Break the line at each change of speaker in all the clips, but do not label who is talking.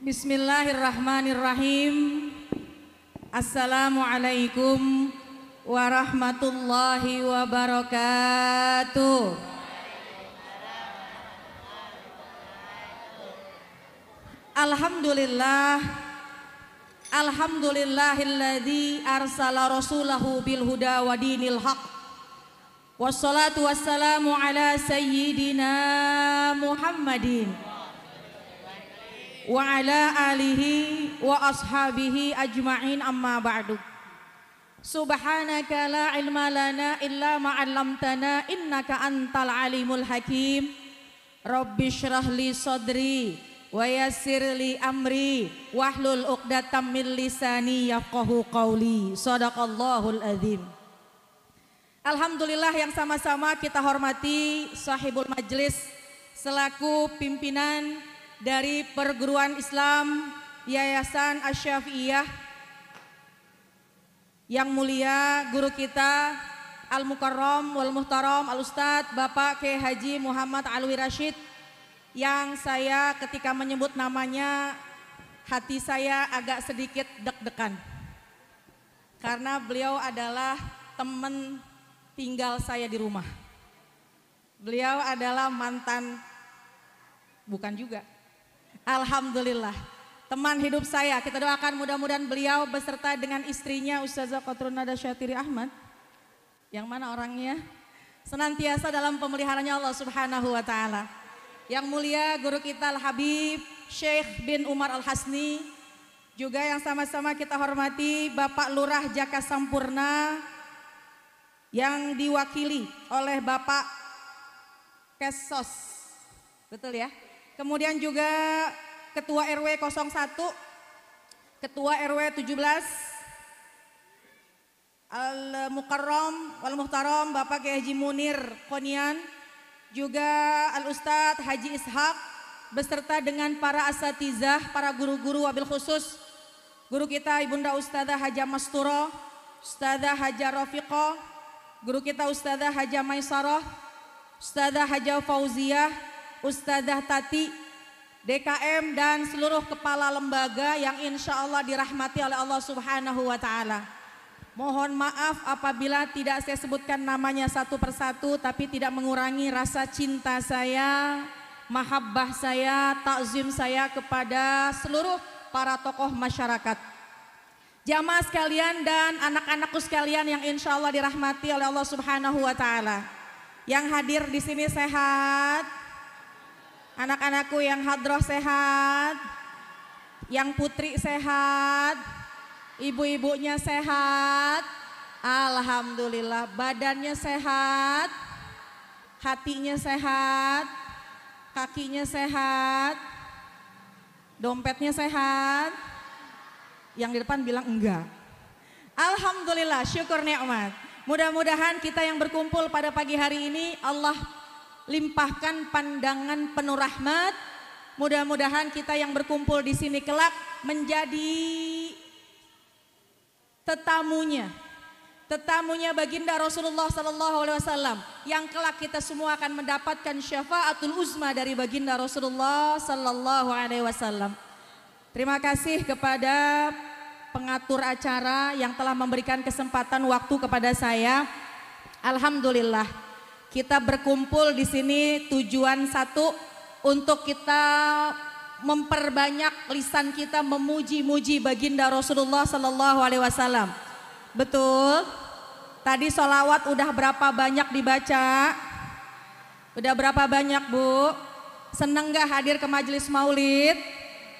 Bismillahirrahmanirrahim. Assalamualaikum warahmatullahi wabarakatuh. Alhamdulillah Alhamdulillahilladzi arsala rasulahu bil huda wa dinil haq Wassalatu wassalamu ala sayyidina Muhammadin wa ala alihi wa ashabihi ajma'in amma ba'du Subhanaka la ilma lana illa ma'allamtana innaka antal alimul hakim Rabbi syrah li sadri wa yassir li amri wahlul uqdatan min lisani yafqahu qawli sadaqallahul azim Alhamdulillah yang sama-sama kita hormati sahibul majlis selaku pimpinan dari Perguruan Islam Yayasan Asyafiyah yang mulia guru kita Al Mukarrom wal Muhtarom Al Ustad Bapak K Haji Muhammad Alwi Rashid yang saya ketika menyebut namanya hati saya agak sedikit deg-degan karena beliau adalah teman tinggal saya di rumah. Beliau adalah mantan bukan juga Alhamdulillah. Teman hidup saya, kita doakan mudah-mudahan beliau beserta dengan istrinya Ustazah Qatrunada Syatiri Ahmad. Yang mana orangnya? Senantiasa dalam pemeliharaannya Allah Subhanahu wa taala. Yang mulia guru kita Al Habib Sheikh bin Umar Al Hasni, juga yang sama-sama kita hormati Bapak Lurah Jaka Sampurna yang diwakili oleh Bapak Kesos. Betul ya? Kemudian juga Ketua RW 01, Ketua RW 17, Al Mukarram Wal Muhtaram Bapak Kiai Haji Munir Konian, juga Al Ustadz Haji Ishak beserta dengan para asatizah, para guru-guru wabil khusus guru kita Ibunda Ustadzah Haja Masturo, Ustadzah Haja Rafiqo, guru kita Ustadzah Haja Maisaroh, Ustadzah Haja Fauziah. Ustazah Tati, DKM dan seluruh kepala lembaga yang insya Allah dirahmati oleh Allah Subhanahu wa Ta'ala. Mohon maaf apabila tidak saya sebutkan namanya satu persatu, tapi tidak mengurangi rasa cinta saya, mahabbah saya, takzim saya kepada seluruh para tokoh masyarakat. Jamaah sekalian dan anak-anakku sekalian yang insya Allah dirahmati oleh Allah Subhanahu wa Ta'ala. Yang hadir di sini sehat, Anak-anakku yang hadroh sehat, yang putri sehat, ibu-ibunya sehat, Alhamdulillah badannya sehat, hatinya sehat, kakinya sehat, dompetnya sehat, yang di depan bilang enggak. Alhamdulillah syukur nikmat. Mudah-mudahan kita yang berkumpul pada pagi hari ini Allah limpahkan pandangan penuh rahmat. Mudah-mudahan kita yang berkumpul di sini kelak menjadi tetamunya. Tetamunya baginda Rasulullah Sallallahu Alaihi Wasallam yang kelak kita semua akan mendapatkan syafaatul uzma dari baginda Rasulullah Sallallahu Alaihi Wasallam. Terima kasih kepada pengatur acara yang telah memberikan kesempatan waktu kepada saya. Alhamdulillah. Kita berkumpul di sini tujuan satu untuk kita memperbanyak lisan kita memuji-muji baginda Rasulullah Sallallahu Alaihi Wasallam. Betul. Tadi solawat udah berapa banyak dibaca? Udah berapa banyak bu? Seneng nggak hadir ke majelis maulid?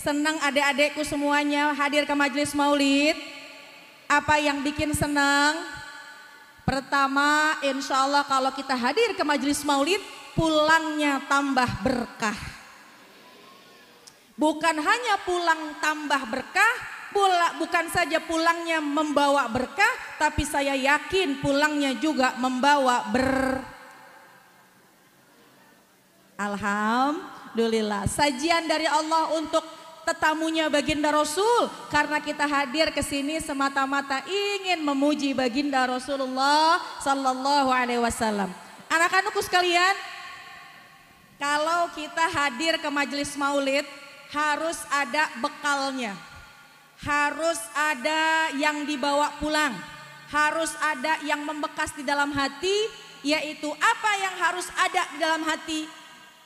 Seneng adik-adikku semuanya hadir ke majelis maulid? Apa yang bikin seneng? Pertama, insya Allah kalau kita hadir ke majelis maulid, pulangnya tambah berkah. Bukan hanya pulang tambah berkah, pula, bukan saja pulangnya membawa berkah, tapi saya yakin pulangnya juga membawa ber. Alhamdulillah, sajian dari Allah untuk tetamunya Baginda Rasul karena kita hadir ke sini semata-mata ingin memuji Baginda Rasulullah sallallahu alaihi wasallam. Anak-anakku sekalian, kalau kita hadir ke majelis maulid harus ada bekalnya. Harus ada yang dibawa pulang. Harus ada yang membekas di dalam hati yaitu apa yang harus ada di dalam hati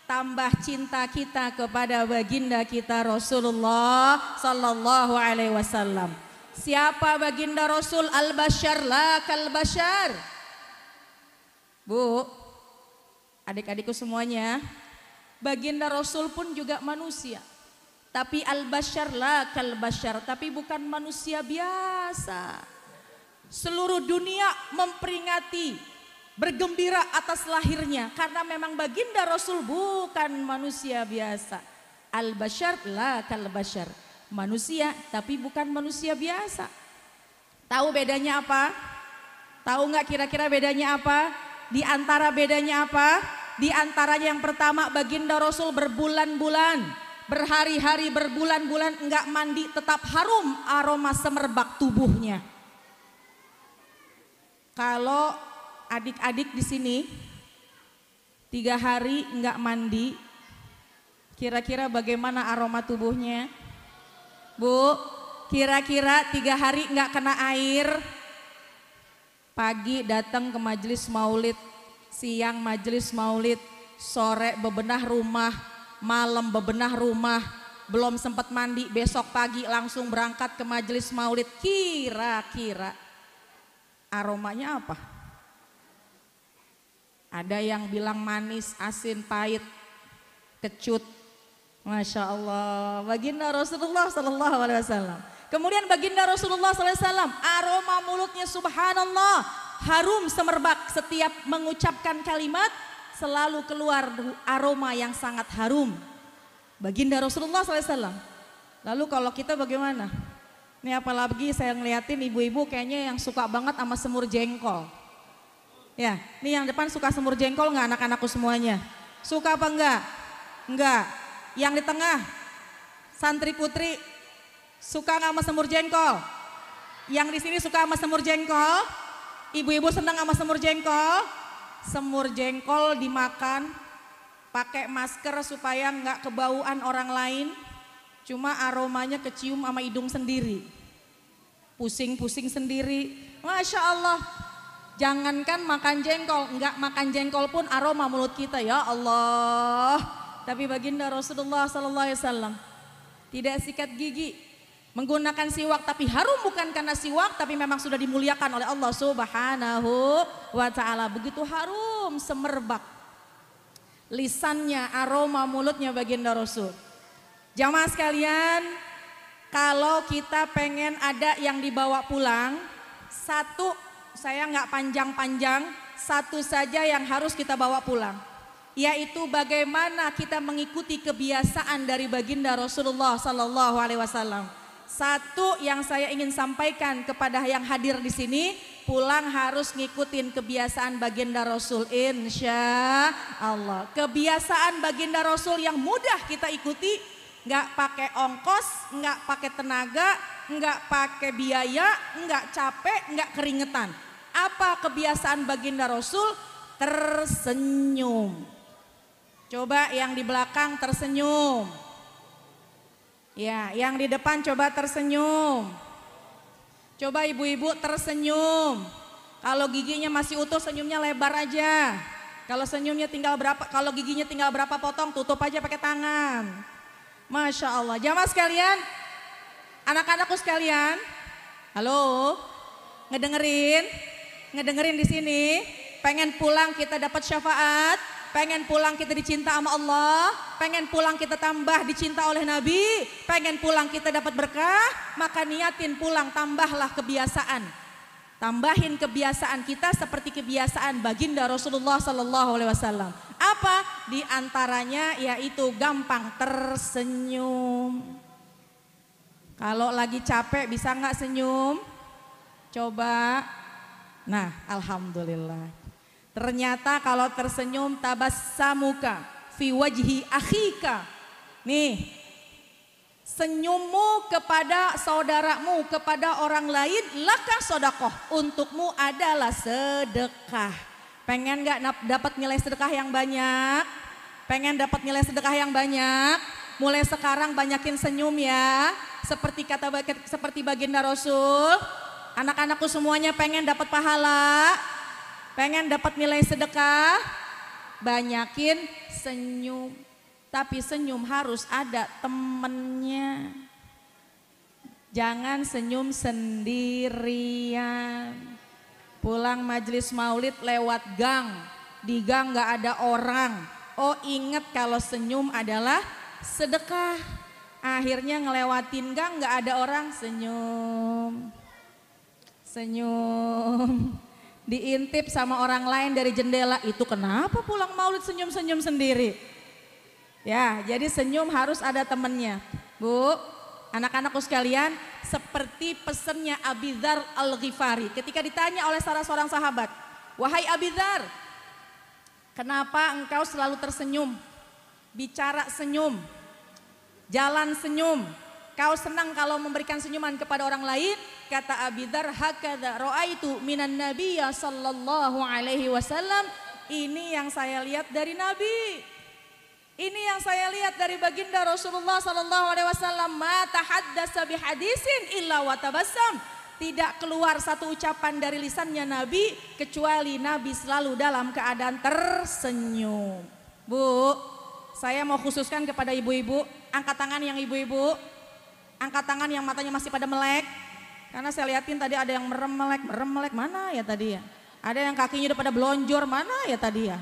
tambah cinta kita kepada baginda kita Rasulullah sallallahu alaihi wasallam. Siapa baginda Rasul al-Bashar la kal-Bashar? Bu, adik-adikku semuanya, baginda Rasul pun juga manusia. Tapi al-Bashar la kal-Bashar, tapi bukan manusia biasa. Seluruh dunia memperingati bergembira atas lahirnya karena memang baginda Rasul bukan manusia biasa. Al-Bashar la kal-Bashar. Manusia tapi bukan manusia biasa. Tahu bedanya apa? Tahu nggak kira-kira bedanya apa? Di antara bedanya apa? Di antaranya yang pertama baginda Rasul berbulan-bulan. Berhari-hari berbulan-bulan enggak mandi tetap harum aroma semerbak tubuhnya. Kalau adik-adik di sini tiga hari nggak mandi, kira-kira bagaimana aroma tubuhnya? Bu, kira-kira tiga hari nggak kena air, pagi datang ke majelis maulid, siang majelis maulid, sore bebenah rumah, malam bebenah rumah, belum sempat mandi, besok pagi langsung berangkat ke majelis maulid, kira-kira aromanya apa? Ada yang bilang manis, asin, pahit, kecut. Masya Allah. Baginda Rasulullah Sallallahu Alaihi Wasallam. Kemudian baginda Rasulullah Alaihi Wasallam aroma mulutnya subhanallah, harum semerbak setiap mengucapkan kalimat, selalu keluar aroma yang sangat harum. Baginda Rasulullah Alaihi Wasallam. Lalu kalau kita bagaimana? Ini apalagi saya ngeliatin ibu-ibu kayaknya yang suka banget sama semur jengkol. Ya, ini yang depan suka semur jengkol nggak anak-anakku semuanya? Suka apa enggak? Enggak. Yang di tengah, santri putri, suka nggak sama semur jengkol? Yang di sini suka sama semur jengkol? Ibu-ibu senang sama semur jengkol? Semur jengkol dimakan, pakai masker supaya nggak kebauan orang lain, cuma aromanya kecium sama hidung sendiri. Pusing-pusing sendiri, Masya Allah Jangankan makan jengkol, enggak makan jengkol pun aroma mulut kita ya Allah. Tapi baginda Rasulullah sallallahu alaihi wasallam tidak sikat gigi, menggunakan siwak tapi harum bukan karena siwak tapi memang sudah dimuliakan oleh Allah Subhanahu wa taala. Begitu harum semerbak lisannya, aroma mulutnya baginda Rasul. Jamaah sekalian, kalau kita pengen ada yang dibawa pulang, satu saya nggak panjang-panjang, satu saja yang harus kita bawa pulang. Yaitu bagaimana kita mengikuti kebiasaan dari baginda Rasulullah Sallallahu Alaihi Wasallam. Satu yang saya ingin sampaikan kepada yang hadir di sini, pulang harus ngikutin kebiasaan baginda Rasul insya Allah. Kebiasaan baginda Rasul yang mudah kita ikuti, nggak pakai ongkos, nggak pakai tenaga, nggak pakai biaya, nggak capek, nggak keringetan apa kebiasaan baginda Rasul? Tersenyum. Coba yang di belakang tersenyum. Ya, yang di depan coba tersenyum. Coba ibu-ibu tersenyum. Kalau giginya masih utuh senyumnya lebar aja. Kalau senyumnya tinggal berapa, kalau giginya tinggal berapa potong, tutup aja pakai tangan. Masya Allah. Jamaah sekalian, anak-anakku sekalian, halo, ngedengerin? ngedengerin di sini, pengen pulang kita dapat syafaat, pengen pulang kita dicinta sama Allah, pengen pulang kita tambah dicinta oleh Nabi, pengen pulang kita dapat berkah, maka niatin pulang tambahlah kebiasaan. Tambahin kebiasaan kita seperti kebiasaan baginda Rasulullah Sallallahu Alaihi Wasallam. Apa diantaranya? yaitu gampang tersenyum. Kalau lagi capek bisa nggak senyum? Coba Nah, alhamdulillah. Ternyata kalau tersenyum tabas samuka, fi wajhi akhika. Nih, senyummu kepada saudaramu, kepada orang lain, laka sodakoh. Untukmu adalah sedekah. Pengen gak dapat nilai sedekah yang banyak? Pengen dapat nilai sedekah yang banyak? Mulai sekarang banyakin senyum ya. Seperti kata seperti baginda Rasul, Anak-anakku semuanya pengen dapat pahala, pengen dapat nilai sedekah, banyakin senyum. Tapi senyum harus ada temennya. Jangan senyum sendirian. Pulang majelis maulid lewat gang, di gang gak ada orang. Oh inget kalau senyum adalah sedekah. Akhirnya ngelewatin gang gak ada orang senyum Senyum. Diintip sama orang lain dari jendela. Itu kenapa pulang maulid senyum-senyum sendiri? Ya, jadi senyum harus ada temennya. Bu, anak-anakku sekalian, seperti pesennya Abidhar Al-Ghifari. Ketika ditanya oleh salah seorang sahabat, Wahai Abidhar, kenapa engkau selalu tersenyum? Bicara senyum, jalan senyum, Kau senang kalau memberikan senyuman kepada orang lain? Kata Abi Abidar, hakada itu minan nabiya sallallahu alaihi wasallam. Ini yang saya lihat dari Nabi. Ini yang saya lihat dari baginda Rasulullah sallallahu alaihi wasallam. Ma tahaddasa bihadisin illa wa Tidak keluar satu ucapan dari lisannya Nabi kecuali Nabi selalu dalam keadaan tersenyum. Bu, saya mau khususkan kepada ibu-ibu, angkat tangan yang ibu-ibu. Angkat tangan yang matanya masih pada melek. Karena saya liatin tadi ada yang merem melek, merem melek mana ya tadi ya. Ada yang kakinya udah pada belonjor mana ya tadi ya.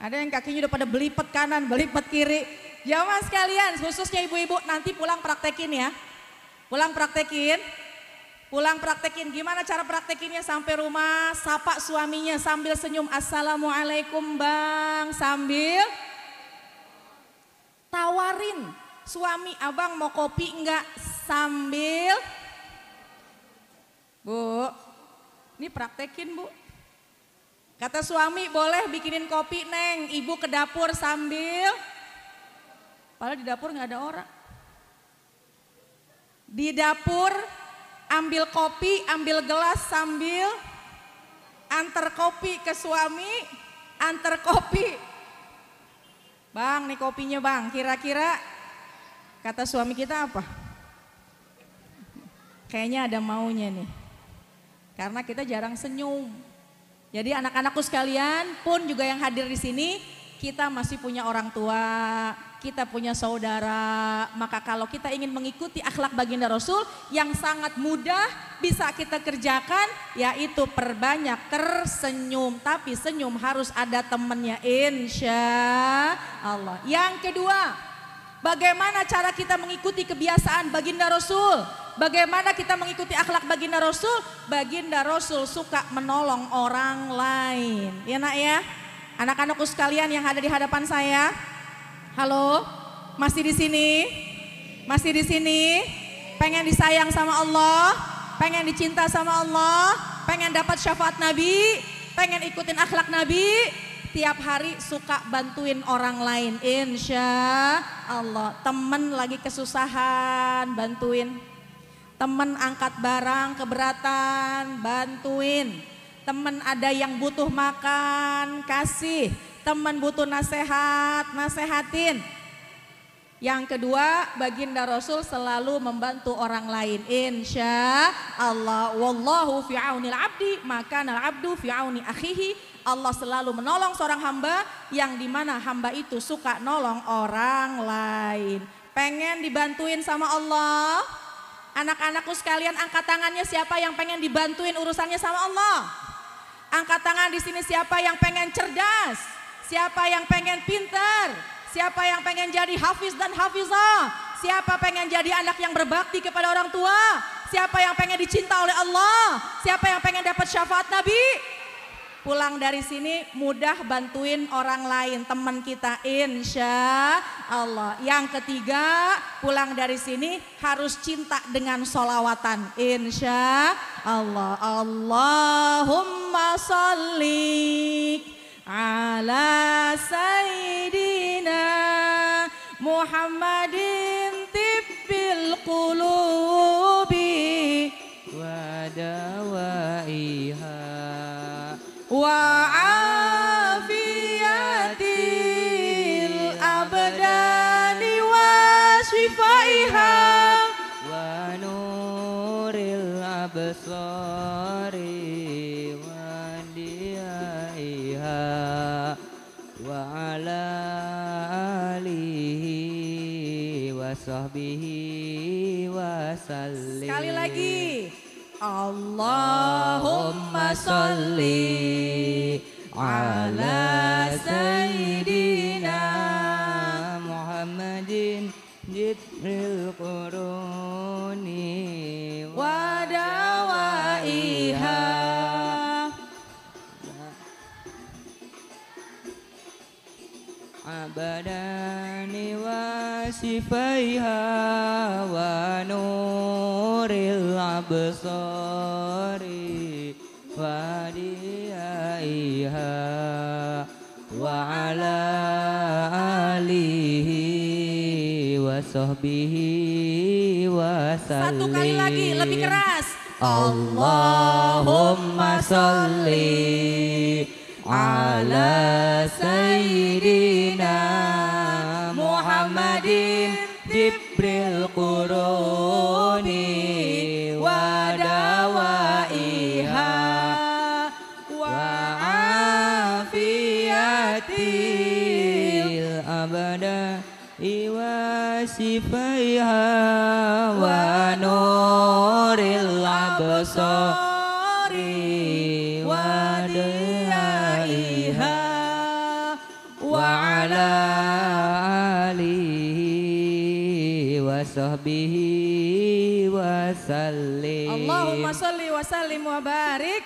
Ada yang kakinya udah pada belipet kanan, belipet kiri. Ya mas kalian, khususnya ibu-ibu nanti pulang praktekin ya. Pulang praktekin, pulang praktekin. Gimana cara praktekinnya sampai rumah, sapa suaminya sambil senyum. Assalamualaikum bang, sambil tawarin suami abang mau kopi enggak sambil Bu, ini praktekin Bu. Kata suami boleh bikinin kopi neng, ibu ke dapur sambil. Padahal di dapur nggak ada orang. Di dapur ambil kopi, ambil gelas sambil antar kopi ke suami, antar kopi. Bang, nih kopinya bang, kira-kira kata suami kita apa? kayaknya ada maunya nih. Karena kita jarang senyum. Jadi anak-anakku sekalian pun juga yang hadir di sini, kita masih punya orang tua, kita punya saudara. Maka kalau kita ingin mengikuti akhlak baginda Rasul yang sangat mudah bisa kita kerjakan yaitu perbanyak tersenyum. Tapi senyum harus ada temannya insya Allah. Yang kedua, Bagaimana cara kita mengikuti kebiasaan baginda Rasul? Bagaimana kita mengikuti akhlak baginda Rasul? Baginda Rasul suka menolong orang lain. Ya nak ya? Anak-anakku sekalian yang ada di hadapan saya. Halo? Masih di sini? Masih di sini? Pengen disayang sama Allah? Pengen dicinta sama Allah? Pengen dapat syafaat Nabi? Pengen ikutin akhlak Nabi? tiap hari suka bantuin orang lain. Insya Allah, temen lagi kesusahan, bantuin. Temen angkat barang keberatan, bantuin. Temen ada yang butuh makan, kasih. Temen butuh nasehat, nasehatin yang kedua, baginda Rasul selalu membantu orang lain. Insya Allah, wallahu fi aunil abdi, maka nal abdu fi auni akhihi. Allah selalu menolong seorang hamba yang dimana hamba itu suka nolong orang lain. Pengen dibantuin sama Allah? Anak-anakku sekalian angkat tangannya siapa yang pengen dibantuin urusannya sama Allah? Angkat tangan di sini siapa yang pengen cerdas? Siapa yang pengen pinter? Siapa yang pengen jadi hafiz dan hafizah? Siapa pengen jadi anak yang berbakti kepada orang tua? Siapa yang pengen dicinta oleh Allah? Siapa yang pengen dapat syafaat Nabi? Pulang dari sini mudah bantuin orang lain, teman kita insya Allah. Yang ketiga, pulang dari sini harus cinta dengan solawatan insya Allah. Allahumma salli ala sayyidina Muhammadin tibbil qulubi
wa dawaiha
wa afiyatil abdani wa shifaiha
wa nuril absari wa sahbihi wasallim. Sekali lagi.
Allahumma
salli ala sayyidina Muhammadin jibril qurun badani wa sifaiha wa nuril absari wa diaiha satu kali lagi lebih keras Allahumma salli ala sayyidina Muhammadin Jibril Quruni wa dawaiha wa abada iwa sifaiha
wasallim wa barik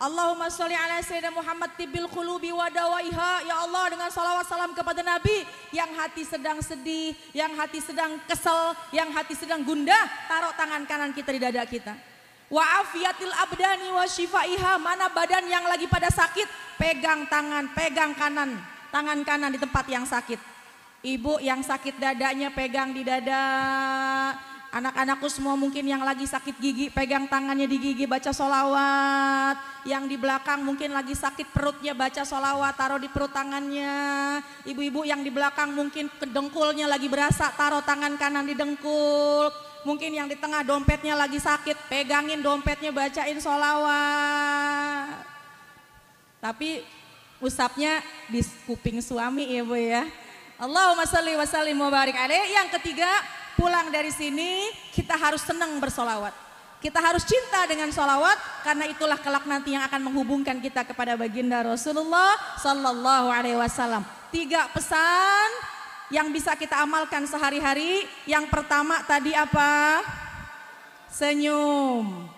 Allahumma sholli ala sayyidina Muhammad tibil qulubi wa dawaiha ya Allah dengan salawat salam kepada Nabi yang hati sedang sedih, yang hati sedang kesel, yang hati sedang gundah, taruh tangan kanan kita di dada kita. Wa afiyatil abdani wa syifaiha, mana badan yang lagi pada sakit, pegang tangan, pegang kanan, tangan kanan di tempat yang sakit. Ibu yang sakit dadanya pegang di dada, Anak-anakku semua mungkin yang lagi sakit gigi, pegang tangannya di gigi baca solawat. Yang di belakang mungkin lagi sakit perutnya baca solawat, taruh di perut tangannya. Ibu-ibu yang di belakang mungkin kedengkulnya lagi berasa, taruh tangan kanan di dengkul. Mungkin yang di tengah dompetnya lagi sakit, pegangin dompetnya bacain solawat. Tapi usapnya di kuping suami ya bu ya. Allahumma salli wa sallim mubarak alaih. Yang ketiga pulang dari sini kita harus senang bersolawat. Kita harus cinta dengan solawat karena itulah kelak nanti yang akan menghubungkan kita kepada baginda Rasulullah Sallallahu Alaihi Wasallam. Tiga pesan yang bisa kita amalkan sehari-hari. Yang pertama tadi apa? Senyum.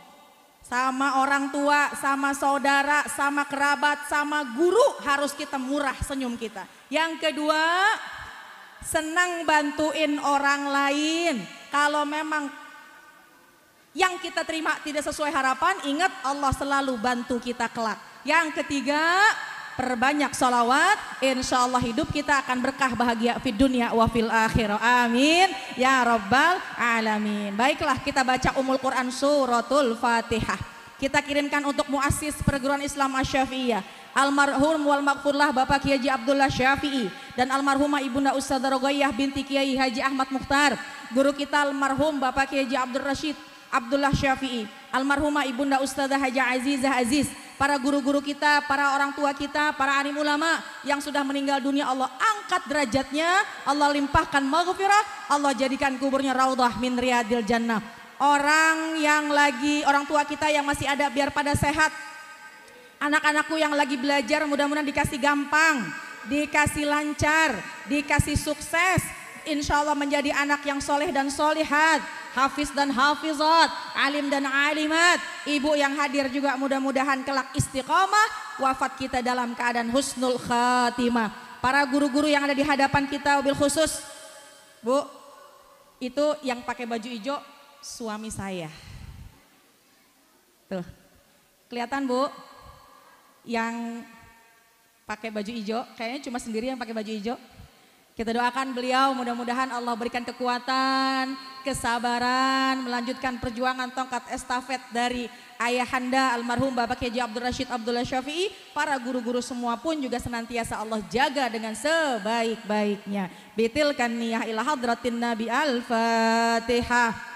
Sama orang tua, sama saudara, sama kerabat, sama guru harus kita murah senyum kita. Yang kedua, senang bantuin orang lain. Kalau memang yang kita terima tidak sesuai harapan, ingat Allah selalu bantu kita kelak. Yang ketiga, perbanyak sholawat, insya Allah hidup kita akan berkah bahagia di dunia wa fil akhirah. Amin. Ya Rabbal Alamin. Baiklah kita baca Umul Quran Suratul Fatihah kita kirimkan untuk muasis perguruan Islam Asyafi'iyah almarhum wal makfurlah Bapak Kiai Abdullah Syafi'i dan almarhumah Ibunda Ustazah Rogoyah binti Kiai Haji Ahmad Mukhtar guru kita almarhum Bapak Kiai Abdul Rashid Abdullah Syafi'i almarhumah Ibunda Ustazah Haji Azizah Aziz para guru-guru kita, para orang tua kita, para alim ulama yang sudah meninggal dunia Allah angkat derajatnya, Allah limpahkan maghfirah, Allah jadikan kuburnya raudhah min riyadil jannah orang yang lagi orang tua kita yang masih ada biar pada sehat. Anak-anakku yang lagi belajar mudah-mudahan dikasih gampang, dikasih lancar, dikasih sukses. Insya Allah menjadi anak yang soleh dan solihat, hafiz dan hafizat, alim dan alimat. Ibu yang hadir juga mudah-mudahan kelak istiqomah, wafat kita dalam keadaan husnul khatimah. Para guru-guru yang ada di hadapan kita, mobil khusus, Bu, itu yang pakai baju hijau suami saya. Tuh, kelihatan Bu, yang pakai baju hijau, kayaknya cuma sendiri yang pakai baju hijau. Kita doakan beliau mudah-mudahan Allah berikan kekuatan, kesabaran, melanjutkan perjuangan tongkat estafet dari ayahanda almarhum Bapak Haji Abdul Rashid Abdullah Syafi'i. Para guru-guru semua pun juga senantiasa Allah jaga dengan sebaik-baiknya. Bitilkan niyah ila hadratin Nabi Al-Fatihah.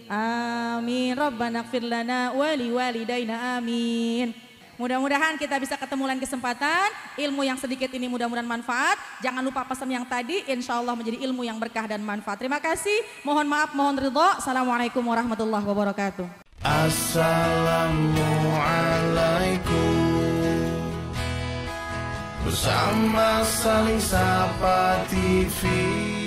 Amin. Rabbana gfir lana wali walidaina amin. Mudah-mudahan kita bisa ketemu lain kesempatan. Ilmu yang sedikit ini mudah-mudahan manfaat. Jangan lupa pesan yang tadi. Insya Allah menjadi ilmu yang berkah dan manfaat. Terima kasih. Mohon maaf, mohon ridho. Assalamualaikum warahmatullahi wabarakatuh.
Assalamualaikum. Bersama saling sapa TV.